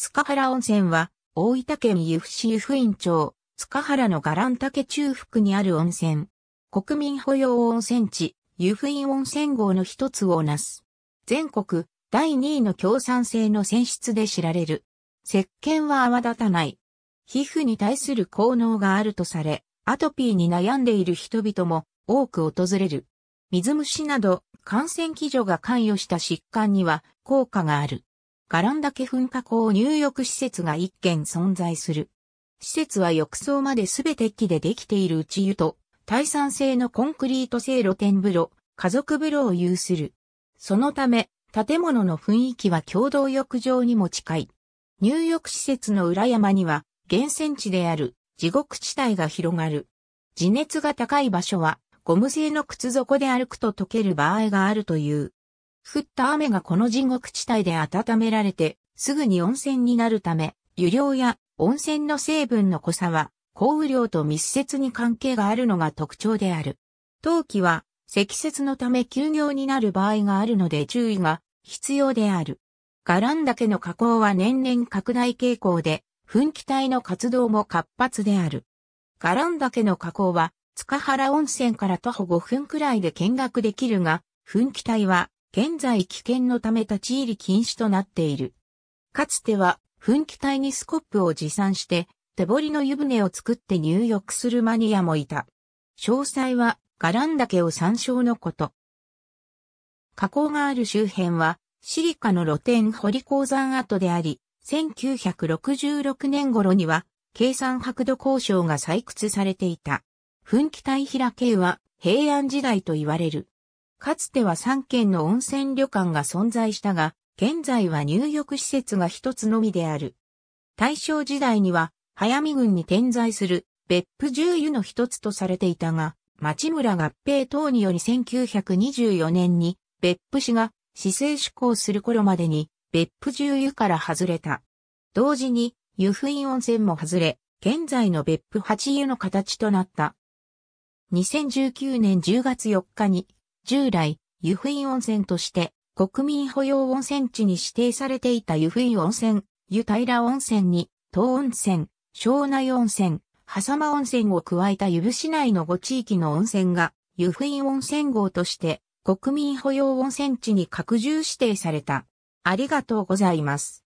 塚原温泉は、大分県由布市由布院町、塚原の伽藍竹中腹にある温泉。国民保養温泉地、由布院温泉郷の一つをなす。全国、第2位の共産性の泉質で知られる。石鹸は泡立たない。皮膚に対する効能があるとされ、アトピーに悩んでいる人々も多く訪れる。水虫など感染基準が関与した疾患には効果がある。ガランダケ噴火口入浴施設が一軒存在する。施設は浴槽まですべて木でできている内湯と、耐酸性のコンクリート製露天風呂、家族風呂を有する。そのため、建物の雰囲気は共同浴場にも近い。入浴施設の裏山には、源泉地である地獄地帯が広がる。地熱が高い場所は、ゴム製の靴底で歩くと溶ける場合があるという。降った雨がこの地獄地帯で温められて、すぐに温泉になるため、湯量や温泉の成分の濃さは、降雨量と密接に関係があるのが特徴である。冬季は積雪のため休業になる場合があるので注意が必要である。ガラン岳の加口は年々拡大傾向で、噴気体の活動も活発である。ガラン岳の加口は、塚原温泉から徒歩5分くらいで見学できるが、噴気体は現在危険のため立ち入り禁止となっている。かつては、噴気体にスコップを持参して、手彫りの湯船を作って入浴するマニアもいた。詳細は、ガラン岳を参照のこと。火口がある周辺は、シリカの露天堀鉱山跡であり、1966年頃には、計算白土交渉が採掘されていた。噴気体平系は、平安時代と言われる。かつては3軒の温泉旅館が存在したが、現在は入浴施設が一つのみである。大正時代には、早見郡に点在する別府十湯の一つとされていたが、町村合併等により1924年に別府市が市政施行する頃までに別府十湯から外れた。同時に湯布院温泉も外れ、現在の別府八湯の形となった。2019年10月4日に従来、湯布院温泉として国民保養温泉地に指定されていた湯布院温泉、湯平温泉に、東温泉、庄内温泉、狭間温泉を加えた湯布市内の5地域の温泉が、湯布院温泉号として国民保養温泉地に拡充指定された。ありがとうございます。